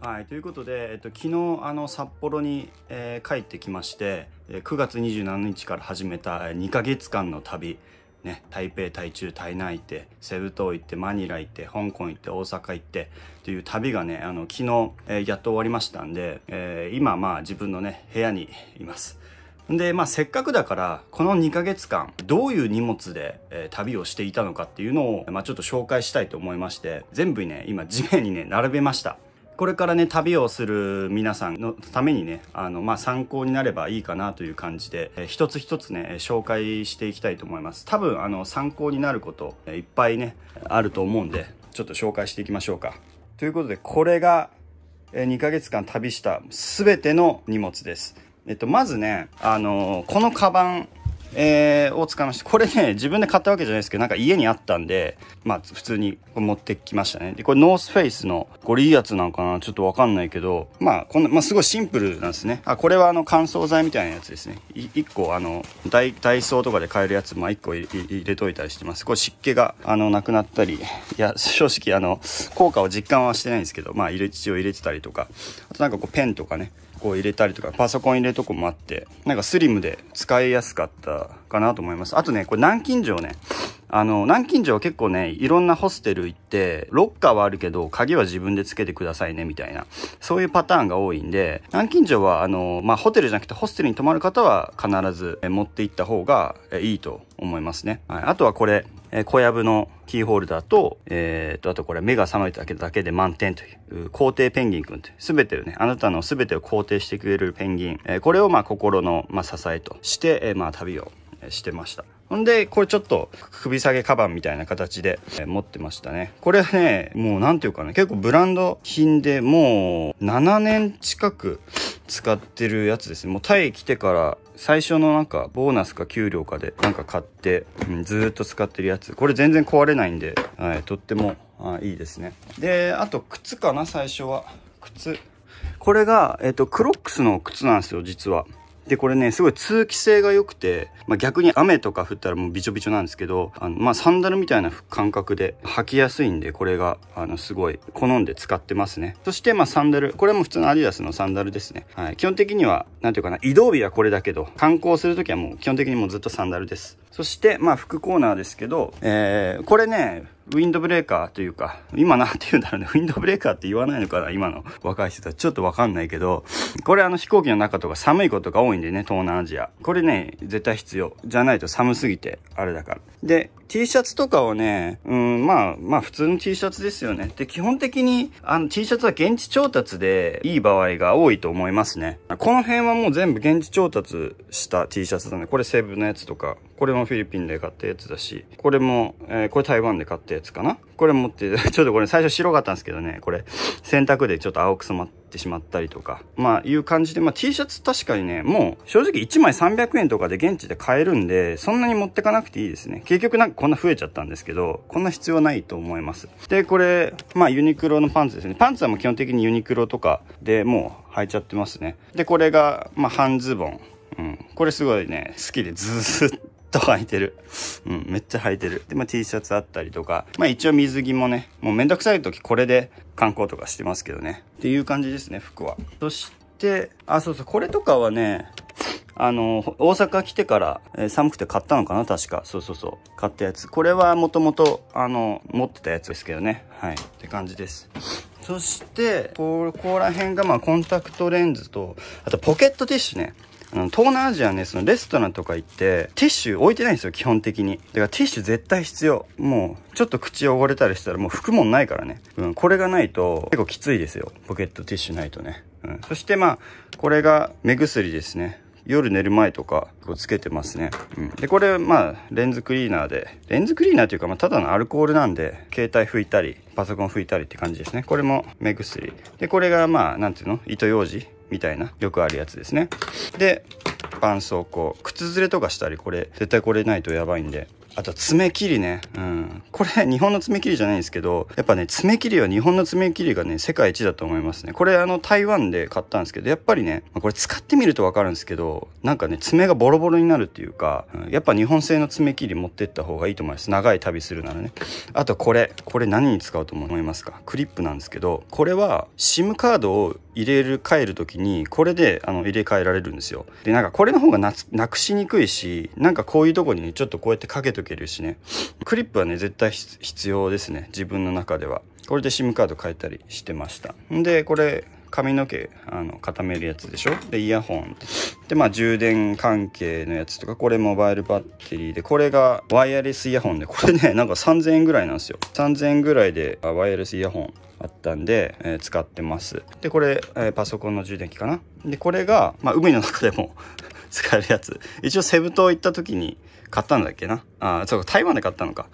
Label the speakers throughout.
Speaker 1: はい、ということで、えっと、昨日あの札幌に、えー、帰ってきまして、え9月27日から始めた2ヶ月間の旅、ね、台北、台中、台南行って、セブ島行って、マニラ行って、香港行って、大阪行って、という旅がね、あの昨日、えー、やっと終わりましたんで、えー、今、まあ自分のね、部屋にいます。で、まあ、せっかくだから、この2ヶ月間、どういう荷物で、えー、旅をしていたのかっていうのを、まあ、ちょっと紹介したいと思いまして、全部ね、今地面にね、並べました。これからね、旅をする皆さんのためにね、あの、まあ、参考になればいいかなという感じで、えー、一つ一つね、紹介していきたいと思います。多分、あの、参考になること、いっぱいね、あると思うんで、ちょっと紹介していきましょうか。ということで、これが、えー、2ヶ月間旅した全ての荷物です。えっと、まずね、あのー、このカバン、えー、を使いまして、これね、自分で買ったわけじゃないですけど、なんか家にあったんで、まあ、普通に持ってきましたね。で、これノースフェイスの、これいいやつなんかなちょっとわかんないけど、まあ、こんな、まあ、すごいシンプルなんですね。あ、これはあの、乾燥剤みたいなやつですね。1個、あの、ダイダイソーとかで買えるやつ、まあ、1個入れといたりしてます。これ湿気が、あの、なくなったり、いや、正直、あの、効果を実感はしてないんですけど、まあ、一応入れてたりとか、あとなんかこう、ペンとかね、こう入れたりとか、パソコン入れとこもあって、なんかスリムで使いやすかったかなと思います。あとね、これ南京錠ね。あの、南京錠結構ね、いろんなホステル行って、ロッカーはあるけど、鍵は自分でつけてくださいね、みたいな。そういうパターンが多いんで、南京錠は、あの、まあ、ホテルじゃなくてホステルに泊まる方は必ず持って行った方がいいと思いますね。はい、あとはこれ、小藪のキーホルダーと、えー、と、あとこれ、目が覚めただけで満点という、皇帝ペンギンくんという、すべてをね、あなたのすべてを肯定してくれるペンギン、えー、これをまあ心の、まあ、支えとして、えー、まあ旅をしてましたほんでこれちょっと首下げカバンみたいな形で持ってましたねこれねもう何ていうかね結構ブランド品でもう7年近く使ってるやつですねもうタイ来てから最初のなんかボーナスか給料かでなんか買って、うん、ずっと使ってるやつこれ全然壊れないんで、はい、とってもあいいですねであと靴かな最初は靴これが、えっと、クロックスの靴なんですよ実はで、これね、すごい通気性が良くて、まあ、逆に雨とか降ったらもうびちょびちょなんですけど、あの、まあ、サンダルみたいな感覚で履きやすいんで、これが、あの、すごい好んで使ってますね。そして、まあ、サンダル。これも普通のアディダスのサンダルですね。はい。基本的には、なんていうかな、移動日はこれだけど、観光するときはもう基本的にもうずっとサンダルです。そして、まあ、服コーナーですけど、えー、これね、ウィンドブレーカーというか、今なんて言うんだろうね、ウィンドブレーカーって言わないのかな、今の若い人たち。ちょっとわかんないけど、これあの飛行機の中とか寒いことが多いんでね、東南アジア。これね、絶対必要。じゃないと寒すぎて、あれだから。で、T シャツとかをね、うん、まあ、まあ普通の T シャツですよね。で、基本的に、あの T シャツは現地調達でいい場合が多いと思いますね。この辺はもう全部現地調達した T シャツだね。これセーブのやつとか、これもフィリピンで買ったやつだし、これも、えー、これ台湾で買ったやつかなこれ持って、ちょっとこれ最初白かったんですけどね、これ、洗濯でちょっと青く染まってしまったりとか、まあいう感じで、まあ T シャツ確かにね、もう正直1枚300円とかで現地で買えるんで、そんなに持ってかなくていいですね。結局なんかこんな増えちゃったんですけど、こんな必要ないと思います。で、これ、まあユニクロのパンツですね。パンツはもう基本的にユニクロとかでもう履いちゃってますね。で、これが、まあ半ズボン。うん、これすごいね好きでずっと履いてる。うん、めっちゃ履いてる。で、まあ、T シャツあったりとか、まあ、一応水着もね、もうめんどくさい時これで観光とかしてますけどね。っていう感じですね、服は。そして、あ、そうそう、これとかはね、あの、大阪来てから、えー、寒くて買ったのかな確か。そうそうそう。買ったやつ。これはもともと、あの、持ってたやつですけどね。はい。って感じです。そして、ここら辺が、まあ、コンタクトレンズと、あとポケットティッシュね。東南アジアねそのレストランとか行ってティッシュ置いてないんですよ基本的にだからティッシュ絶対必要もうちょっと口汚れたりしたらもう拭くもんないからね、うん、これがないと結構きついですよポケットティッシュないとね、うん、そしてまあこれが目薬ですね夜寝る前とかこうつけてますね、うん、でこれまあレンズクリーナーでレンズクリーナーというか、まあ、ただのアルコールなんで携帯拭いたりパソコン拭いたりって感じですねこれも目薬でこれがまあなんていうの糸ようじみたいな、よくあるやつですね。で、絆創膏。靴ずれとかしたり、これ、絶対これないとやばいんで。あと、爪切りね。うん。これ、日本の爪切りじゃないんですけど、やっぱね、爪切りは日本の爪切りがね、世界一だと思いますね。これ、あの、台湾で買ったんですけど、やっぱりね、これ使ってみるとわかるんですけど、なんかね、爪がボロボロになるっていうか、うん、やっぱ日本製の爪切り持ってった方がいいと思います。長い旅するならね。あと、これ。これ何に使うと思いますかクリップなんですけど、これは、SIM カードを入れる替える時にこれであの入れ替えられるんですよでなんかこれの方がなくしにくいしなんかこういうとこにちょっとこうやってかけとけるしねクリップはね絶対必要ですね自分の中ではこれで SIM カード変えたりしてましたでこれ髪の毛あの固めるやつでしょでイヤホンでまあ充電関係のやつとかこれモバイルバッテリーでこれがワイヤレスイヤホンでこれねなんか3000円ぐらいなんですよ3000円ぐらいでワイヤレスイヤホンあったんで、えー、使ってます。で、これ、えー、パソコンの充電器かな。で、これが、まあ、海の中でも 使えるやつ。一応セブ島行った時に買ったんだっけな。あ、そうか、台湾で買ったのか。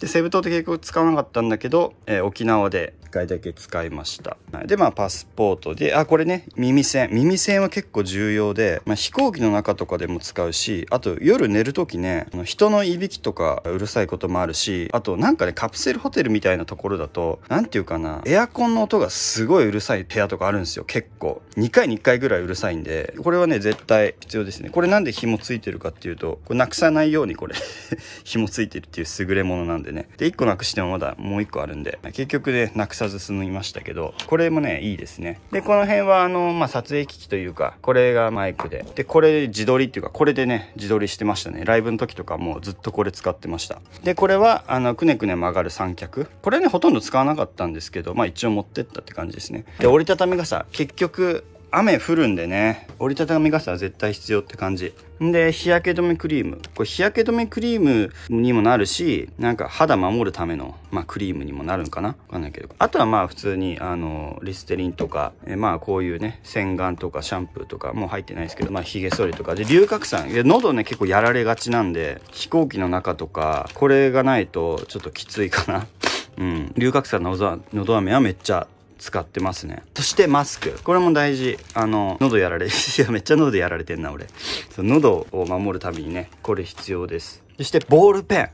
Speaker 1: で、セブ島って結局使わなかったんだけど、えー、沖縄で一回だけ使いました。はい、で、まあ、パスポートで、あ、これね、耳栓。耳栓は結構重要で、まあ、飛行機の中とかでも使うし、あと夜寝るときね、人のいびきとかうるさいこともあるし、あとなんかね、カプセルホテルみたいなところだと、なんていうかな、エアコンの音がすごいうるさい部屋とかあるんですよ、結構。2回に1回ぐらいうるさいんで、これはね、絶対必要ですね。これなんで紐ついてるかっていうと、これなくさないようにこれ 紐ついてるっていう優れものなんででねで1個なくしてもまだもう1個あるんで結局で、ね、なくさず済みましたけどこれもねいいですねでこの辺はあの、まあ、撮影機器というかこれがマイクででこれ自撮りっていうかこれでね自撮りしてましたねライブの時とかもずっとこれ使ってましたでこれはあのくねくね曲がる三脚これねほとんど使わなかったんですけどまあ一応持ってったって感じですねで折りたたみ傘結局雨降るんでね、折りたたみ傘は絶対必要って感じ。んで、日焼け止めクリーム。これ日焼け止めクリームにもなるし、なんか肌守るための、まあクリームにもなるんかなわかんないけど。あとはまあ普通に、あの、リステリンとか、えまあこういうね、洗顔とかシャンプーとか、もう入ってないですけど、まあ髭剃りとか。で、龍角散。いや、喉ね、結構やられがちなんで、飛行機の中とか、これがないとちょっときついかな。うん。龍角散の喉飴はめっちゃ使ってますねそしてマスクこれも大事あの喉やられ いやめっちゃ喉やられてんな俺喉を守るためにねこれ必要ですそしてボールペン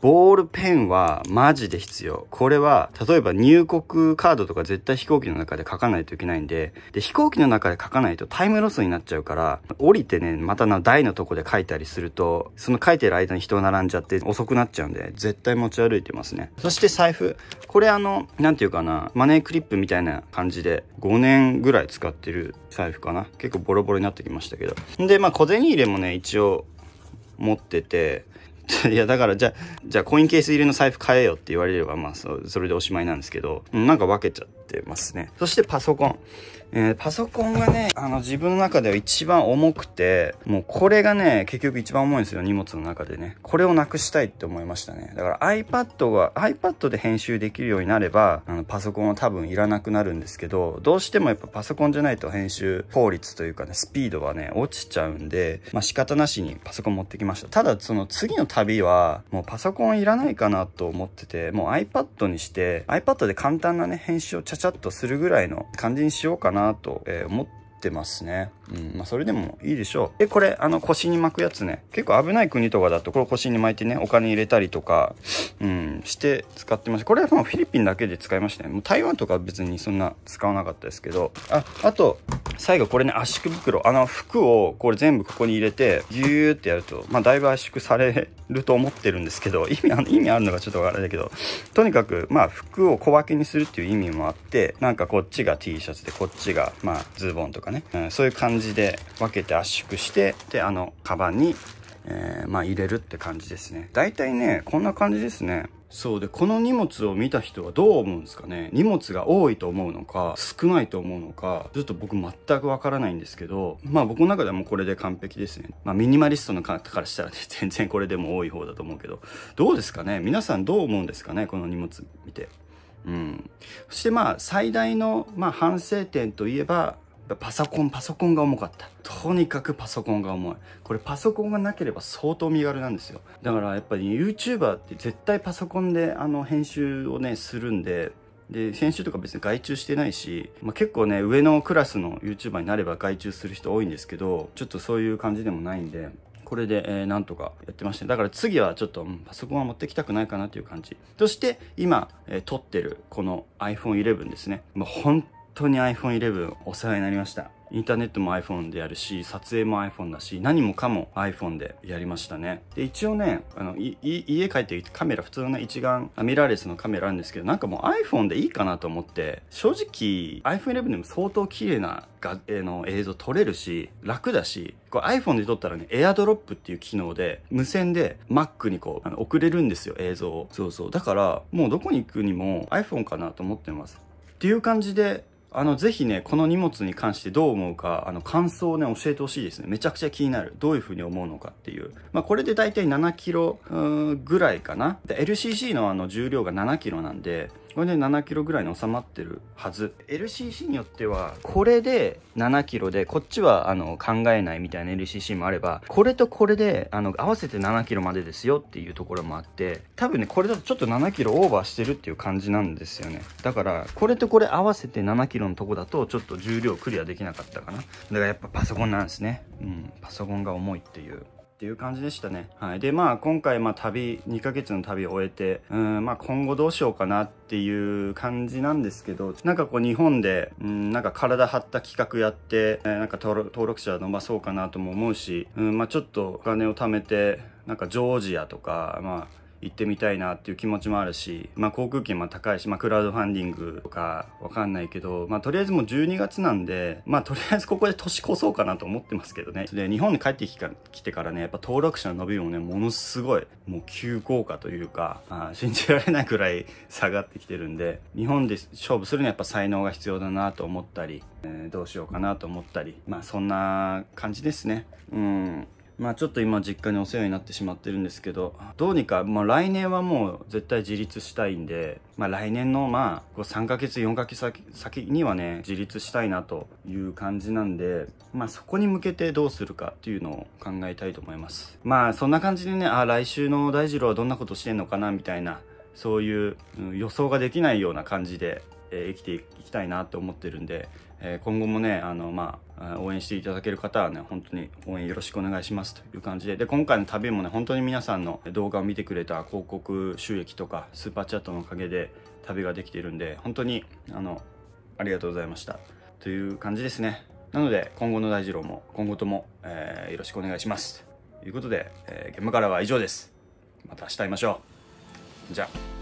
Speaker 1: ボールペンはマジで必要。これは、例えば入国カードとか絶対飛行機の中で書かないといけないんで、で、飛行機の中で書かないとタイムロスになっちゃうから、降りてね、またな、台のとこで書いたりすると、その書いてる間に人並んじゃって遅くなっちゃうんで、絶対持ち歩いてますね。そして財布。これあの、なんていうかな、マネークリップみたいな感じで、5年ぐらい使ってる財布かな。結構ボロボロになってきましたけど。んで、まあ小銭入れもね、一応持ってて、いや、だから、じゃあ、じゃあコインケース入りの財布買えよって言われれば、まあそ、それでおしまいなんですけど、なんか分けちゃっってますね。そしてパソコン。えー、パソコンがね、あの自分の中では一番重くて、もうこれがね、結局一番重いんですよ、荷物の中でね。これをなくしたいって思いましたね。だから iPad が、iPad で編集できるようになれば、あのパソコンは多分いらなくなるんですけど、どうしてもやっぱパソコンじゃないと編集効率というかね、スピードはね、落ちちゃうんで、まあ仕方なしにパソコン持ってきました。ただその次の旅は、もうパソコンいらないかなと思ってて、もう iPad にして、iPad で簡単なね、編集をちゃチャッとするぐらいの感じにしようかなと思ってますね。うん。まあ、それでもいいでしょう。で、これ、あの、腰に巻くやつね。結構危ない国とかだと、これ腰に巻いてね、お金入れたりとか、うん、して使ってました。これはもうフィリピンだけで使いましたね。もう台湾とか別にそんな使わなかったですけど。あ、あと、最後これね圧縮袋あの服をこれ全部ここに入れてギューってやるとまあだいぶ圧縮されると思ってるんですけど 意味あ意味あるのかちょっとあれだけどとにかくまあ服を小分けにするっていう意味もあってなんかこっちが T シャツでこっちがまあズボンとかね、うん、そういう感じで分けて圧縮してであのカバンにえー、まあ入れるって感じですね。大体ね、こんな感じですね。そうでこの荷物を見た人はどう思うんですかね荷物が多いと思うのか少ないと思うのかちょっと僕全くわからないんですけどまあ僕の中でもこれで完璧ですねまあミニマリストの方からしたらね 全然これでも多い方だと思うけどどうですかね皆さんどう思うんですかねこの荷物見てうん、そしてまあ最大のまあ反省点といえばパソコン、パソコンが重かった。とにかくパソコンが重い。これパソコンがなければ相当身軽なんですよ。だからやっぱり YouTuber って絶対パソコンであの編集をね、するんで、で、編集とか別に外注してないし、まあ、結構ね、上のクラスの YouTuber になれば外注する人多いんですけど、ちょっとそういう感じでもないんで、これで、えー、なんとかやってました、だから次はちょっと、うん、パソコンは持ってきたくないかなという感じ。そして今、えー、撮ってるこの iPhone11 ですね。ま本当に iPhone11 お世話になりました。インターネットも iPhone でやるし、撮影も iPhone だし、何もかも iPhone でやりましたね。で、一応ね、あの、い、い家帰ってカメラ、普通の一眼、ミラーレスのカメラあるんですけど、なんかもう iPhone でいいかなと思って、正直 iPhone11 でも相当綺麗な画、えの映像撮れるし、楽だし、こ iPhone で撮ったらね、AirDrop っていう機能で、無線で Mac にこう、あの送れるんですよ、映像を。そうそう。だから、もうどこに行くにも iPhone かなと思ってます。っていう感じで、あの、ぜひね、この荷物に関してどう思うか、あの、感想をね、教えてほしいですね。めちゃくちゃ気になる。どういうふうに思うのかっていう。まあ、これで大体7キロぐらいかな。で、LCC のあの、重量が7キロなんで、これで7キロぐらいに収まってるはず LCC によってはこれで7キロでこっちはあの考えないみたいな LCC もあればこれとこれであの合わせて7キロまでですよっていうところもあって多分ねこれだとちょっと7キロオーバーしてるっていう感じなんですよねだからこれとこれ合わせて7キロのとこだとちょっと重量クリアできなかったかなだからやっぱパソコンなんですねうんパソコンが重いっていうっていう感じでしたね。はい。で、まあ今回、まあ旅、2ヶ月の旅を終えて、うん、まあ今後どうしようかなっていう感じなんですけど、なんかこう日本で、うん、なんか体張った企画やって、えー、なんか登録者伸ばそうかなとも思うし、うん、まあちょっとお金を貯めて、なんかジョージアとか、まあ行ってみたいなっていう気持ちもあるし、まあ、航空券も高いし、まあ、クラウドファンディングとかわかんないけど、まあ、とりあえずもう12月なんで、まあ、とりあえずここで年越そうかなと思ってますけどね。で、日本に帰ってき来てからね、やっぱ登録者の伸びもね、ものすごい、もう急降下というか、あ信じられないくらい下がってきてるんで、日本で勝負するにはやっぱ才能が必要だなと思ったり、えー、どうしようかなと思ったり、まあ、そんな感じですね。うん。まあちょっと今実家にお世話になってしまってるんですけど、どうにか、まあ来年はもう絶対自立したいんで、まあ来年のまあ3ヶ月4ヶ月先先にはね、自立したいなという感じなんで、まあそこに向けてどうするかっていうのを考えたいと思います。まあそんな感じでね、あ、来週の大二郎はどんなことしてんのかなみたいな、そういう予想ができないような感じでえー、生きていきたいなって思ってるんで、えー、今後もねあの、まあ、応援していただける方はね本当に応援よろしくお願いしますという感じでで今回の旅もね本当に皆さんの動画を見てくれた広告収益とかスーパーチャットのおかげで旅ができているんで本当にあのありがとうございましたという感じですねなので今後の大二郎も今後とも、えー、よろしくお願いしますということで、え現場からは以上ですまた明日会いましょうじゃあ